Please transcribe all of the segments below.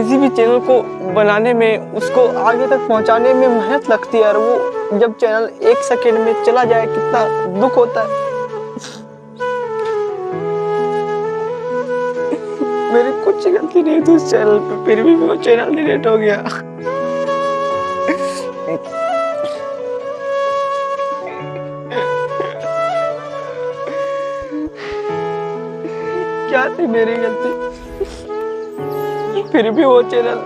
किसी भी चैनल को बनाने में उसको आगे तक पहुंचाने में मेहनत लगती है और वो जब चैनल एक सेकेंड में चला जाए कितना दुख होता है मेरी कुछ गलती नहीं थी उस चैनल पे फिर भी वो चैनल डिलीट हो गया क्या थी मेरी गलती फिर भी वो चैनल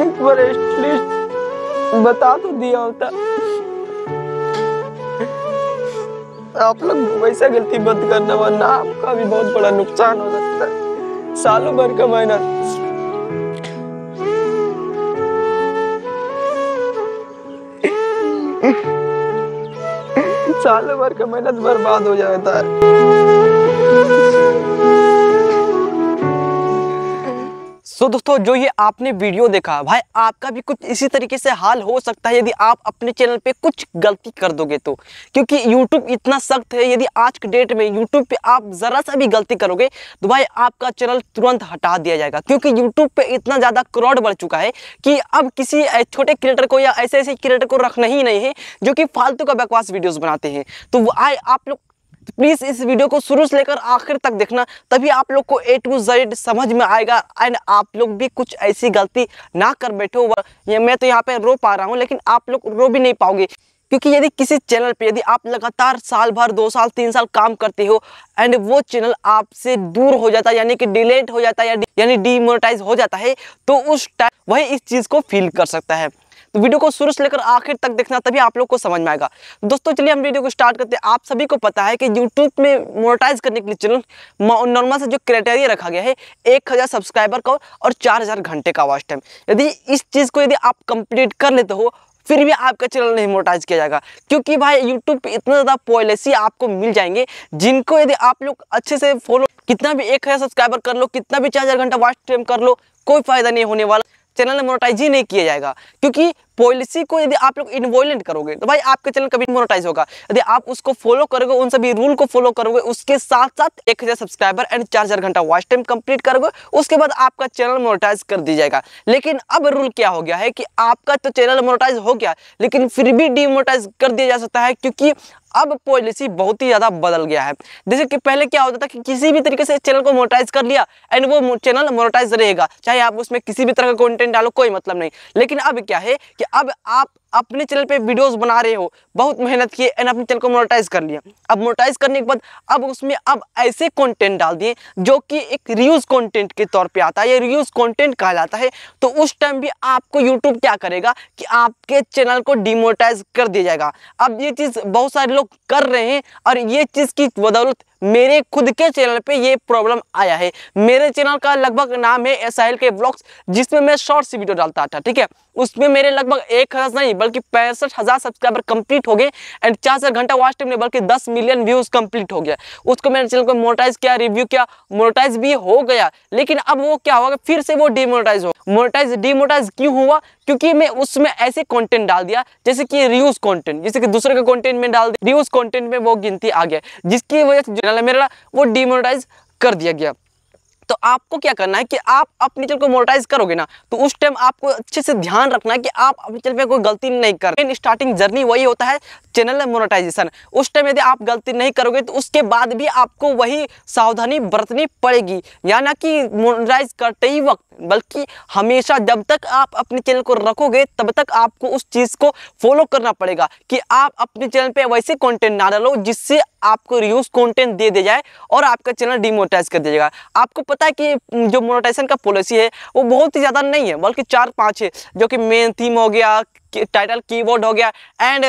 एक बार एटलीस्ट बता तो दिया होता आप लोग वैसा गलती बंद करना वरना आपका भी बहुत बड़ा नुकसान हो सकता है सालों भर का मेहनत सालों भर का मेहनत बर्बाद हो जाता है सो so, दोस्तों जो ये आपने वीडियो देखा भाई आपका भी कुछ इसी तरीके से हाल हो सकता है यदि आप अपने चैनल पे कुछ गलती कर दोगे तो क्योंकि यूट्यूब इतना सख्त है यदि आज के डेट में यूट्यूब पे आप ज़रा सा भी गलती करोगे तो भाई आपका चैनल तुरंत हटा दिया जाएगा क्योंकि यूट्यूब पे इतना ज़्यादा क्रॉड बढ़ चुका है कि अब किसी छोटे क्रिएटर को या ऐसे ऐसे क्रिएटर को रखना ही नहीं है जो कि फालतू का बकवास वीडियोज़ बनाते हैं तो आए आप लोग प्लीज़ इस वीडियो को शुरू से लेकर आखिर तक देखना तभी आप लोग को ए टू जेड समझ में आएगा एंड आप लोग भी कुछ ऐसी गलती ना कर बैठो ये मैं तो यहाँ पे रो पा रहा हूँ लेकिन आप लोग रो भी नहीं पाओगे क्योंकि यदि किसी चैनल पे यदि आप लगातार साल भर दो साल तीन साल काम करते हो एंड वो चैनल आपसे दूर हो जाता है यानी कि डिलेट हो जाता है यानी डिमोनेटाइज हो जाता है तो उस टाइम वही इस चीज़ को फील कर सकता है तो वीडियो को शुरू से लेकर आखिर तक देखना तभी आप लोग को समझ में आएगा दोस्तों चलिए हम वीडियो को स्टार्ट करते हैं आप सभी को पता है कि यूट्यूब में मोनोटाइज करने के लिए चैनल नॉर्मल से जो क्राइटेरिया रखा गया है एक हज़ार सब्सक्राइबर का और चार हज़ार घंटे का वॉच टाइम यदि इस चीज़ को यदि आप कंप्लीट कर लेते हो फिर भी आपका चैनल नहीं मोटाइज किया जाएगा क्योंकि भाई यूट्यूब पे इतना ज़्यादा पॉलिसी आपको मिल जाएंगे जिनको यदि आप लोग अच्छे से फॉलो कितना भी एक हज़ार सब्सक्राइबर कर लो कितना भी चार हज़ार घंटा वॉच टाइम कर लो कोई फ़ायदा नहीं होने वाला चैनल मोनोटाइज ही नहीं किया जाएगा क्योंकि पॉलिसी को यदि आप लोग इन्वॉलेंट करोगे तो भाई आपके चैनल कभी मोनोटाइज होगा यदि आप उसको फॉलो करोगे उन सभी रूल को फॉलो करोगे उसके साथ साथ एक सब्सक्राइबर एंड चार हज़ार घंटा वॉच टाइम कंप्लीट करोगे उसके बाद आपका चैनल मोनोटाइज कर दिया जाएगा लेकिन अब रूल क्या हो गया है कि आपका तो चैनल मोनोटाइज हो गया लेकिन फिर भी डिमोनोटाइज कर दिया जा सकता है क्योंकि अब पॉलिसी बहुत ही ज़्यादा बदल गया है जैसे कि पहले क्या होता था कि किसी भी तरीके से चैनल को मोनेटाइज कर लिया एंड वो चैनल मोनेटाइज रहेगा चाहे आप उसमें किसी भी तरह का कंटेंट डालो कोई मतलब नहीं लेकिन अब क्या है कि अब आप अपने चैनल पे वीडियोस बना रहे हो बहुत मेहनत किए एंड अपने चैनल को मोनेटाइज कर लिया अब मोनेटाइज करने के बाद अब उसमें अब ऐसे कंटेंट डाल दिए जो कि एक रियूज कंटेंट के तौर पे आता है या रियूज कंटेंट कहा जाता है तो उस टाइम भी आपको यूट्यूब क्या करेगा कि आपके चैनल को डिमोनेटाइज कर दिया जाएगा अब ये चीज़ बहुत सारे लोग कर रहे हैं और ये चीज़ की बदौलत मेरे खुद के चैनल पे ये प्रॉब्लम आया है मेरे चैनल का लगभग नाम है एस के ब्लॉग्स जिसमें मैं शॉर्ट्स वीडियो डालता था ठीक है उसमें मेरे लगभग एक हज़ार नहीं बल्कि पैंसठ हज़ार सब्सक्राइबर कंप्लीट हो गए एंड चार घंटा वॉच टाइम नहीं बल्कि दस मिलियन व्यूज कंप्लीट हो गया उसको मेरे चैनल को मोनोटाइज किया रिव्यू किया मोनोटाइज भी हो गया लेकिन अब वो क्या होगा फिर से वो डिमोनोटाइज हो मोनोटाइज डिमोनोटाइज क्यों हुआ क्योंकि मैं उसमें ऐसे कॉन्टेंट डाल दिया जैसे कि रियूज कॉन्टेंट जैसे कि दूसरे का कॉन्टेंट में डाल दिया रियूज कॉन्टेंट में वो गिनती आ गया जिसकी वजह से चैनल है मेरा वो डिमोनेटाइज कर दिया गया तो आपको क्या करना है कि आप अपने चल को मोनेटाइज करोगे ना तो उस टाइम आपको अच्छे से ध्यान रखना है कि आप अपने चल पे कोई गलती नहीं कर स्टार्टिंग जर्नी वही होता है चैनल मोनेटाइजेशन उस टाइम यदि आप गलती नहीं करोगे तो उसके बाद भी आपको वही सावधानी बरतनी पड़ेगी या ना कि मोनेटाइज करते ही वक्त बल्कि हमेशा जब तक आप अपने चैनल को रखोगे तब तक आपको उस चीज़ को फॉलो करना पड़ेगा कि आप अपने चैनल पे वैसे कंटेंट ना डालो जिससे आपको रिव्यूज कंटेंट दे दिया जाए और आपका चैनल डिमोनेटाइज कर दिया जाएगा आपको पता पता है कि जो मोनोटाइजेशन का पॉलिसी है वो बहुत ही ज़्यादा नहीं है बल्कि चार पाँच है जो कि मेन थीम हो गया टाइटल कीबोर्ड हो गया एंड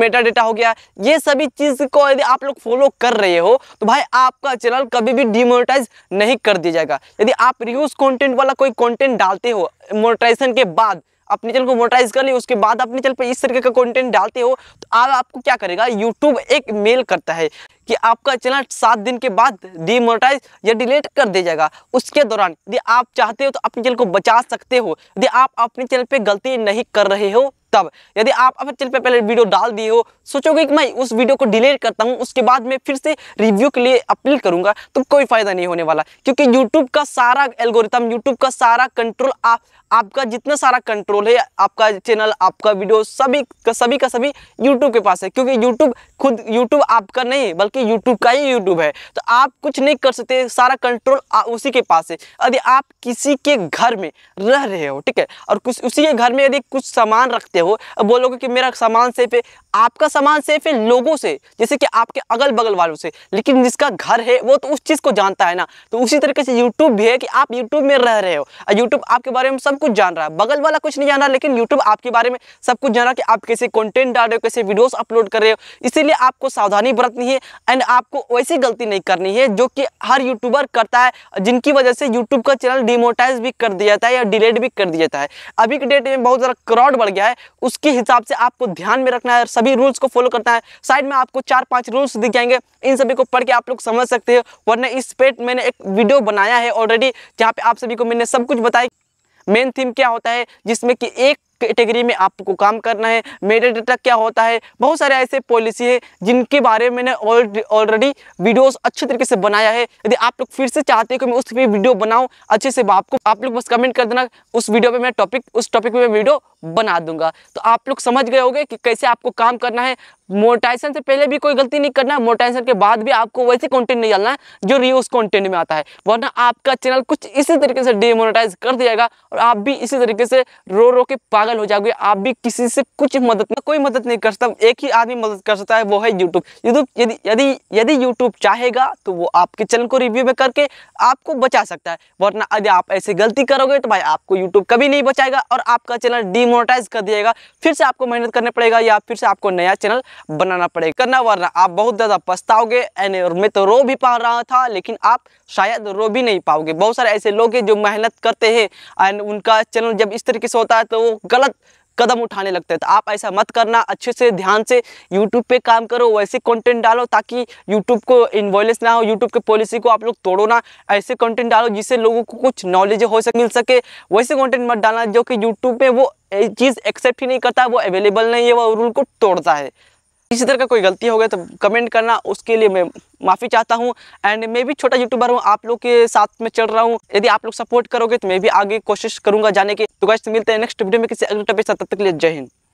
मेटा डेटा हो गया ये सभी चीज़ को यदि आप लोग फॉलो कर रहे हो तो भाई आपका चैनल कभी भी डिमोनेटाइज नहीं कर दिया जाएगा यदि आप रिव्यूज कंटेंट वाला कोई कंटेंट डालते हो मोनेटाइजेशन के बाद अपने चैनल को मोटराइज कर ली उसके बाद अपने चैनल पर इस तरीके का कंटेंट डालते हो तो आप आपको क्या करेगा यूट्यूब एक मेल करता है कि आपका चैनल सात दिन के बाद डीमोनेटाइज या डिलीट कर दिया जाएगा उसके दौरान यदि आप चाहते हो तो अपने चैनल को बचा सकते हो यदि आप अपने चैनल पर गलती नहीं कर रहे हो तब यदि आप अपने चैनल पे पहले वीडियो डाल दिए हो सोचोगे कि मैं उस वीडियो को डिलीट करता हूँ उसके बाद मैं फिर से रिव्यू के लिए अपील करूंगा तो कोई फ़ायदा नहीं होने वाला क्योंकि यूट्यूब का सारा एल्गोरिथम यूट्यूब का सारा कंट्रोल आप आपका जितना सारा कंट्रोल है आपका चैनल आपका वीडियो सभी का सभी का सभी यूट्यूब के पास है क्योंकि यूट्यूब खुद यूट्यूब आपका नहीं बल्कि यूट्यूब का ही यूट्यूब है तो आप कुछ नहीं कर सकते सारा कंट्रोल उसी के पास है यदि आप किसी के घर में रह रहे हो ठीक है और कुछ उसी के घर में यदि कुछ सामान रखते हो हो अब बोलोगे कि मेरा सामान सेफ है आपका सामान सेफ है लोगों से जैसे कि आपके अगल बगल वालों से लेकिन जिसका घर है वो तो उस चीज़ को जानता है ना तो उसी तरीके से यूट्यूब भी है कि आप यूट्यूब में रह रहे हो और यूट्यूब आपके बारे में सब कुछ जान रहा है बगल वाला कुछ नहीं जान रहा लेकिन यूट्यूब आपके बारे में सब कुछ जान रहा कि आप कैसे कॉन्टेंट डाल रहे हो कैसे वीडियोस अपलोड कर रहे हो इसीलिए आपको सावधानी बरतनी है एंड आपको वैसी गलती नहीं करनी है जो कि हर यूट्यूबर करता है जिनकी वजह से यूट्यूब का चैनल डिमोटाइज भी कर दिया जाता है या डिलेट भी कर दिया जाता है अभी के डेट में बहुत ज़्यादा क्रॉड बढ़ गया है उसके हिसाब से आपको ध्यान में रखना है सभी रूल्स को फॉलो करना है साइड में आपको चार पांच रूल्स दिख जाएंगे इन सभी को पढ़ के आप लोग समझ सकते हो वरना इस पेट मैंने एक वीडियो बनाया है ऑलरेडी जहाँ पे आप सभी को मैंने सब कुछ बताया मेन थीम क्या होता है जिसमें कि एक कैटेगरी में आपको काम करना है मेटा डेटा क्या होता है बहुत सारे ऐसे पॉलिसी है जिनके बारे में मैंने ऑलरेडी वीडियोस अच्छे तरीके से बनाया है यदि आप लोग फिर से चाहते हो कि मैं उस पर वीडियो बनाऊँ अच्छे से आपको आप लोग बस कमेंट कर देना उस वीडियो पे मैं टॉपिक उस टॉपिक पे मैं वीडियो बना दूंगा तो आप लोग समझ गए होंगे कि कैसे आपको काम करना है मोटाइसन से पहले भी कोई गलती नहीं करना है मोटाइसन के बाद भी आपको वैसे कंटेंट नहीं डालना है जो रियूज कंटेंट में आता है वरना आपका चैनल कुछ इसी तरीके से डिमोनेटाइज कर दिया जाएगा और आप भी इसी तरीके से रो रो के पागल हो जाओगे आप भी किसी से कुछ मदद ना कोई मदद नहीं कर सकता एक ही आदमी मदद कर सकता है वो है यूट्यूब यूट्यूब यदि यदि यदि यूट्यूब चाहेगा तो वो आपके चैनल को रिव्यू में करके आपको बचा सकता है वरना यदि आप ऐसे गलती करोगे तो भाई आपको यूट्यूब कभी नहीं बचाएगा और आपका चैनल डिमोनेटाइज कर दिएगा फिर से आपको मेहनत करना पड़ेगा या फिर से आपको नया चैनल बनाना पड़ेगा करना वरना आप बहुत ज़्यादा पछताओगे एंड मैं तो रो भी पा रहा था लेकिन आप शायद रो भी नहीं पाओगे बहुत सारे ऐसे लोग हैं जो मेहनत करते हैं एंड उनका चैनल जब इस तरीके से होता है तो वो गलत कदम उठाने लगते हैं तो आप ऐसा मत करना अच्छे से ध्यान से यूट्यूब पे काम करो वैसे कंटेंट डालो ताकि यूट्यूब को इन्वॉयलेंस ना हो यूट्यूब के पॉलिसी को आप लोग तोड़ो ना ऐसे कंटेंट डालो जिससे लोगों को कुछ नॉलेज हो सके मिल सके वैसे कंटेंट मत डालना जो कि यूट्यूब पे वो चीज़ एक्सेप्ट ही नहीं करता वो अवेलेबल नहीं है वो रूल को तोड़ता है किसी तरह का कोई गलती हो गया तो कमेंट करना उसके लिए मैं माफ़ी चाहता हूँ एंड मैं भी छोटा यूट्यूबर हूँ आप लोग के साथ में चल रहा हूँ यदि आप लोग सपोर्ट करोगे तो मैं भी आगे कोशिश करूंगा जाने की तो कैसे तो मिलते हैं नेक्स्ट वीडियो में किसी अगले टॉपिक तब तक के लिए जय हिंद